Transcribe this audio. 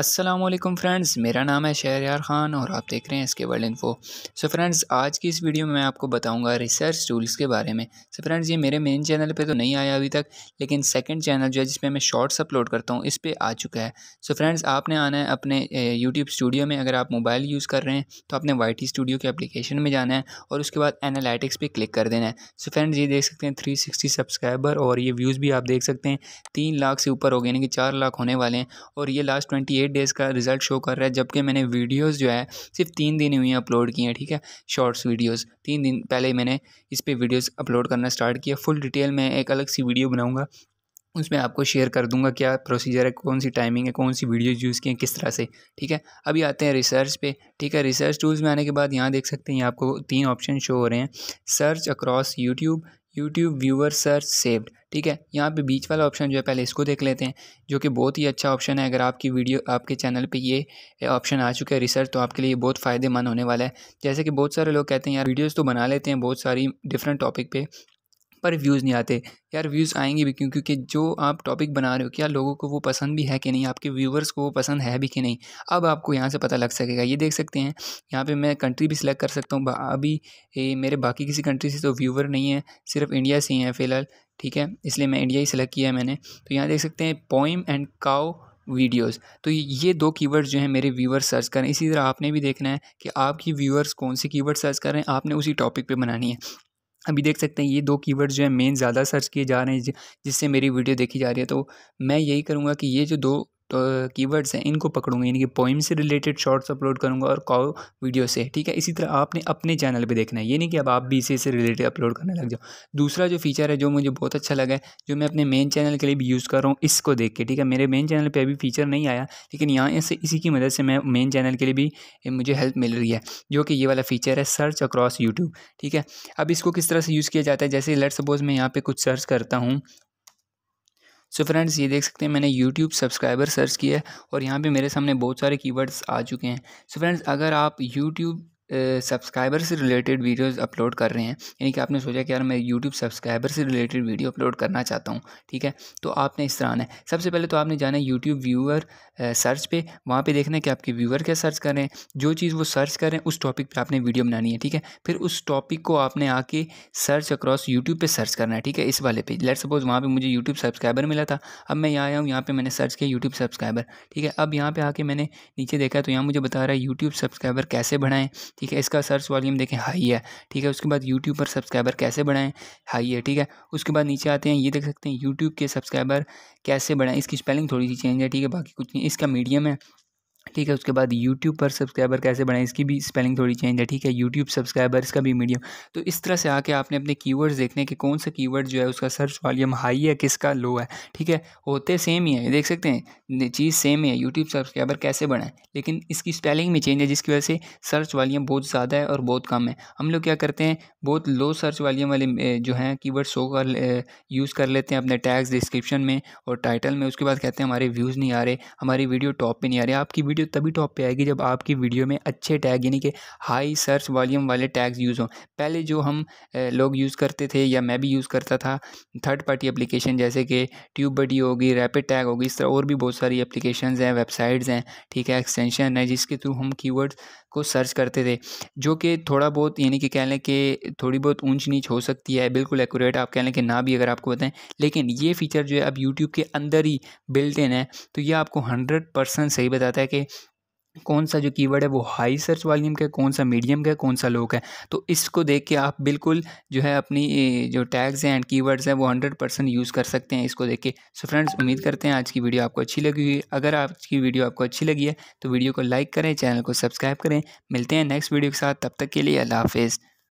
Aslam friends मेरा नाम है शहर यार ख़ान और आप देख रहे हैं इसके वर्ल्ड इन्फो सो फ्रेंड्स आज की इस वीडियो में मैं आपको बताऊंगा रिसर्च टूल्स के बारे में सो so फ्रेंड्स ये मेरे मेन चैनल पे तो नहीं आया अभी तक लेकिन सेकंड चैनल जो है जिसपे मैं शॉर्ट्स अपलोड करता हूँ इस पर आ चुका है सो so फ्रेंड्स आपने आना है अपने यूट्यूब स्टूडियो में अगर आप मोबाइल यूज़ कर रहे हैं तो आपने वाई टी स्टूडियो के अपलिकेशन में जाना है और उसके बाद एनालिटिक्स पर क्लिक कर देना है सो so फ्रेंड्स ये देख सकते हैं थ्री सिक्सटी सब्सक्राइबर और ये व्यूज़ भी आप देख सकते हैं तीन लाख से ऊपर हो गए यानी कि चार लाख होने वाले हैं और ये लास्ट ट्वेंटी एट डेज़ का रिज़ल्ट शो कर रहा है जबकि मैंने वीडियोज़ जो है सिर्फ तीन दिन हुई अपलोड की हैं ठीक है शॉर्ट्स वीडियोज़ तीन दिन पहले मैंने इस पर वीडियोज़ अपलोड करना स्टार्ट किया फुल डिटेल में एक अलग सी वीडियो बनाऊँगा उसमें आपको शेयर कर दूंगा क्या प्रोसीजर है कौन सी टाइमिंग है कौन सी वीडियोज़ यूज़ किए हैं किस तरह से ठीक है अभी आते हैं रिसर्च पे ठीक है रिसर्च टूल्स में आने के बाद यहाँ देख सकते हैं यहाँ आपको तीन ऑप्शन शो हो रहे हैं search across YouTube YouTube viewer search saved ठीक है यहाँ पे बीच वाला ऑप्शन जो है पहले इसको देख लेते हैं जो कि बहुत ही अच्छा ऑप्शन है अगर आपकी वीडियो आपके चैनल पे ये ऑप्शन आ चुका है रिसर्च तो आपके लिए बहुत फ़ायदेमंद होने वाला है जैसे कि बहुत सारे लोग कहते हैं यार वीडियोज़ तो बना लेते हैं बहुत सारी डिफरेंट टॉपिक पे पर व्यूज़ नहीं आते यार व्यूज़ आएंगे भी क्यों क्योंकि जो आप टॉपिक बना रहे हो क्या लोगों को वो पसंद भी है कि नहीं आपके व्यूवर्स को वो पसंद है भी कि नहीं अब आपको यहाँ से पता लग सकेगा ये देख सकते हैं यहाँ पर मैं कंट्री भी सिलेक्ट कर सकता हूँ अभी ए, मेरे बाकी किसी कंट्री से तो व्यूवर नहीं है सिर्फ इंडिया से ही हैं फ़िलहाल ठीक है इसलिए मैं इंडिया ही सिलेक्ट किया है मैंने तो यहाँ देख सकते हैं पोइम एंड काओ वीडियोस तो ये दो कीवर्ड्स जो हैं मेरे व्यूवर्स सर्च कर रहे हैं इसी तरह आपने भी देखना है कि आपकी व्यूवर्स कौन से कीवर्ड सर्च कर रहे हैं आपने उसी टॉपिक पे बनानी है अभी देख सकते हैं ये दो कीवर्ड जो है मेन ज़्यादा सर्च किए जा रहे हैं जिससे मेरी वीडियो देखी जा रही है तो मैं यही करूँगा कि ये जो दो तो कीवर्ड्स हैं इनको पकड़ूंगा यानी कि पोइम से रिलेटेड शॉर्ट्स अपलोड करूँगा और कॉ वीडियो से ठीक है इसी तरह आपने अपने चैनल पर देखना है ये नहीं कि अब आप भी इसी से रिलेटेड अपलोड करने लग जाओ दूसरा जो फीचर है जो मुझे बहुत अच्छा लगा है जो मैं अपने मेन चैनल के लिए भी यूज़ कर रहा हूँ इसको देख के ठीक है मेरे मेन चैनल पर अभी फीचर नहीं आया लेकिन यहाँ से इसी की मदद से मैं मेन चैनल के लिए भी मुझे हेल्प मिल रही है जो कि ये वाला फीचर है सर्च अक्रॉस यूट्यूब ठीक है अब इसको किस तरह से यूज़ किया जाता है जैसे लेट सपोज मैं यहाँ पर कुछ सर्च करता हूँ सो so फ्रेंड्स ये देख सकते हैं मैंने YouTube सब्सक्राइबर सर्च किया है और यहाँ पे मेरे सामने बहुत सारे कीवर्ड्स आ चुके हैं सो so फ्रेंड्स अगर आप YouTube सब्सक्राइबर से रिलेटेड वीडियोस अपलोड कर रहे हैं यानी कि आपने सोचा कि यार मैं यूट्यूब सब्सक्राइबर से रिलेटेड वीडियो अपलोड करना चाहता हूँ ठीक है तो आपने इस तरह आना है सबसे पहले तो आपने जाना है यूट्यूब व्यूअर सर्च पे वहाँ पे देखना है कि आपके व्यूअर क्या सर्च कर रहे हैं जो चीज़ वो सर्च कर रहे हैं उस टॉपिक पर आपने वीडियो बनानी है ठीक है फिर उस टॉपिक को आपने आके सर्च अक्रॉस यूट्यूब पर सर्च करना है ठीक है इस वाले पे लेट सपोज वहाँ पर मुझे यूट्यूब सब्सक्राइबर मिला था अब मैं यहाँ आया हूँ यहाँ पर मैंने सर्च किया यूट्यूब सब्सक्राइबर ठीक है अब यहाँ पर आके मैंने नीचे देखा तो यहाँ मुझे बता रहा है यूट्यूब सब्सक्राइबर कैसे बढ़ाएँ ठीक है इसका सर्च वॉल्यूम देखें हाई है ठीक है उसके बाद यूट्यूब पर सब्सक्राइबर कैसे बढ़ाएं हाई है ठीक है उसके बाद नीचे आते हैं ये देख सकते हैं यूट्यूब के सब्सक्राइबर कैसे बढ़ाएं इसकी स्पेलिंग थोड़ी सी चेंज है ठीक है बाकी कुछ नहीं इसका मीडियम है ठीक है उसके बाद यूट्यूब पर सब्सक्राइबर कैसे बढ़ाएं इसकी भी स्पेलिंग थोड़ी चेंज है ठीक है यूट्यूब सब्सक्राइबर्स का भी मीडियम तो इस तरह से आके आपने अपने कीवर्ड्स देखने के कौन सा कीवर्ड जो है उसका सर्च वॉल्यूम हाई है किसका लो है ठीक है होते सेम ही है देख सकते हैं चीज़ सेम ही है यूट्यूब सब्सक्राइबर कैसे बढ़ाएं लेकिन इसकी स्पेलिंग में चेंज है जिसकी वजह से सर्च वॉल्यूम बहुत ज़्यादा है और बहुत कम है हम लोग क्या करते हैं बहुत लो सर्च वॉल्यूम वाले जो हैं कीवर्ड शो कर यूज़ कर लेते हैं अपने टैग्स डिस्क्रिप्शन में और टाइटल में उसके बाद कहते हैं हमारे व्यूज़ नहीं आ रहे हमारी वीडियो टॉप पर नहीं आ रही आपकी वीडियो तभी टॉप पे आएगी जब आपकी वीडियो में अच्छे टैग यानी कि हाई सर्च वॉल्यूम वाले टैग्स यूज़ हों पहले जो हम लोग यूज़ करते थे या मैं भी यूज़ करता था थर्ड पार्टी एप्लीकेशन जैसे कि ट्यूब बडी होगी रैपिड टैग होगी इस तरह और भी बहुत सारी एप्लीकेशन हैं वेबसाइट्स हैं ठीक है एक्सटेंशन है जिसके थ्रू हम की को सर्च करते थे जो कि थोड़ा बहुत यानी कि कह लें कि थोड़ी बहुत ऊंच नीच हो सकती है बिल्कुल एक्यूरेट आप कह लें कि ना भी अगर आपको बताएं लेकिन ये फीचर जो है अब यूट्यूब के अंदर ही बिल्ट इन है तो ये आपको हंड्रेड परसेंट सही बताता है कि कौन सा जो कीवर्ड है वो हाई सर्च वॉल्यूम का कौन सा मीडियम का कौन सा लो का है तो इसको देख के आप बिल्कुल जो है अपनी जो टैग्स हैं एंड कीवर्ड्स हैं वो हंड्रेड परसेंट यूज़ कर सकते हैं इसको देख के सो फ्रेंड्स उम्मीद करते हैं आज की वीडियो आपको अच्छी लगी हुई अगर आज की वीडियो आपको अच्छी लगी है तो वीडियो को लाइक करें चैनल को सब्सक्राइब करें मिलते हैं नेक्स्ट वीडियो के साथ तब तक के लिए अल्लाह हाफिज़